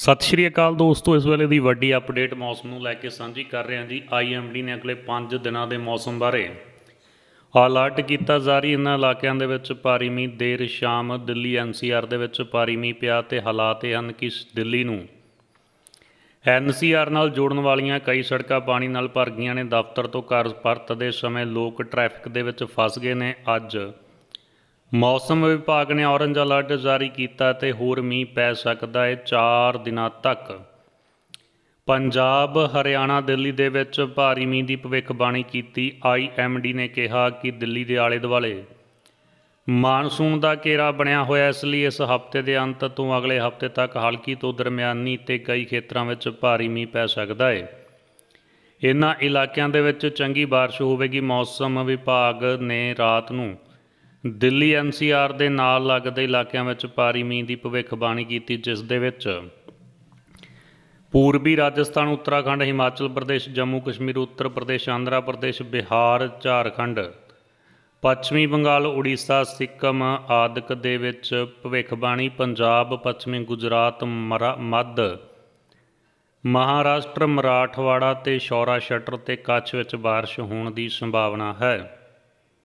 ਸਤਿ ਸ਼੍ਰੀ ਅਕਾਲ ਦੋਸਤੋ ਇਸ ਵੇਲੇ ਦੀ ਵੱਡੀ ਅਪਡੇਟ ਮੌਸਮ ਨੂੰ ਲੈ ਕੇ ਸਾਂਝੀ ਕਰ ਰਹੇ ਹਾਂ ਜੀ ਆਈਐਮਡੀ ਨੇ ਅਗਲੇ 5 ਦਿਨਾਂ ਦੇ ਮੌਸਮ ਬਾਰੇ ਅਲਰਟ ਕੀਤਾ ਜਾਰੀ ਇਹਨਾਂ ਇਲਾਕਿਆਂ ਦੇ ਵਿੱਚ ਭਾਰੀ ਮੀਂਹ ਦੇਰ ਸ਼ਾਮ ਦਿੱਲੀ ਐਨਸੀਆਰ ਦੇ ਵਿੱਚ ਭਾਰੀ ਮੀਂਹ ਪਿਆ ਤੇ ਹਾਲਾਤ ਇਹ ਹਨ ਕਿ ਦਿੱਲੀ ਨੂੰ ਐਨਸੀਆਰ ਨਾਲ ਜੋੜਨ ਵਾਲੀਆਂ ਕਈ ਸੜਕਾਂ ਪਾਣੀ ਨਾਲ ਭਰ ਗਈਆਂ ਨੇ ਦਫ਼ਤਰ ਤੋਂ ਘਰ ਪਰਤਦੇ ਸਮੇਂ ਲੋਕ ਟ੍ਰੈਫਿਕ ਦੇ ਵਿੱਚ ਫਸ ਗਏ ਨੇ ਅੱਜ ਮੌਸਮ ਵਿਭਾਗ ਨੇ ਔਰੰਜ ਅਲਰਟ ਜਾਰੀ ਕੀਤਾ ਤੇ ਹੋਰ ਮੀਂਹ ਪੈ ਸਕਦਾ ਹੈ 4 ਦਿਨਾਂ ਤੱਕ ਪੰਜਾਬ ਹਰਿਆਣਾ ਦਿੱਲੀ ਦੇ ਵਿੱਚ ਭਾਰੀ ਮੀਂਹ ਦੀ ਭਵਿੱਖਬਾਣੀ ਕੀਤੀ ਆਈਐਮਡੀ ਨੇ ਕਿਹਾ ਕਿ ਦਿੱਲੀ ਦੇ ਆਲੇ-ਦੁਆਲੇ ਮਾਨਸੂਨ ਦਾ ਘੇਰਾ ਬਣਿਆ ਹੋਇਆ ਇਸ ਲਈ ਇਸ ਹਫ਼ਤੇ ਦੇ ਅੰਤ ਤੋਂ ਅਗਲੇ ਹਫ਼ਤੇ ਤੱਕ ਹਲਕੀ ਤੋਂ ਦਰਮਿਆਨੀ ਤੇ ਕਈ ਖੇਤਰਾਂ ਵਿੱਚ ਭਾਰੀ ਮੀਂਹ ਪੈ ਸਕਦਾ ਹੈ ਇਨ੍ਹਾਂ ਇਲਾਕਿਆਂ ਦੇ ਵਿੱਚ ਚੰਗੀ ਬਾਰਿਸ਼ ਹੋਵੇਗੀ ਮੌਸਮ ਵਿਭਾਗ ਨੇ ਰਾਤ ਨੂੰ ਦਿੱਲੀ ਐਨਸੀਆਰ ਦੇ ਨਾਲ ਲੱਗਦੇ ਇਲਾਕਿਆਂ ਵਿੱਚ ਪਾਰੀ ਮੀਂਹ ਦੀ ਭਵਿੱਖਬਾਣੀ ਕੀਤੀ ਜਿਸ ਦੇ ਵਿੱਚ ਪੂਰਬੀ ਰਾਜਸਥਾਨ ਉੱਤਰਾਖੰਡ ਹਿਮਾਚਲ ਪ੍ਰਦੇਸ਼ ਜੰਮੂ ਕਸ਼ਮੀਰ ਉੱਤਰ ਪ੍ਰਦੇਸ਼ ਆਂਧਰਾ ਪ੍ਰਦੇਸ਼ ਬਿਹਾਰ ਝਾਰਖੰਡ ਪੱਛਮੀ ਬੰਗਾਲ ਉੜੀਸਾ ਸਿੱਕਮ ਆਦਿਕ ਦੇ ਵਿੱਚ ਭਵਿੱਖਬਾਣੀ ਪੰਜਾਬ ਪੱਛਮੀ ਗੁਜਰਾਤ ਮੱਧ ਮਹਾਰਾਸ਼ਟਰ ਮਰਾਠਵਾੜਾ ਤੇ ਸ਼ੌਰਾ ਸ਼ਟਰ ਤੇ ਕੱਚ ਵਿੱਚ بارش ਹੋਣ ਦੀ ਸੰਭਾਵਨਾ ਹੈ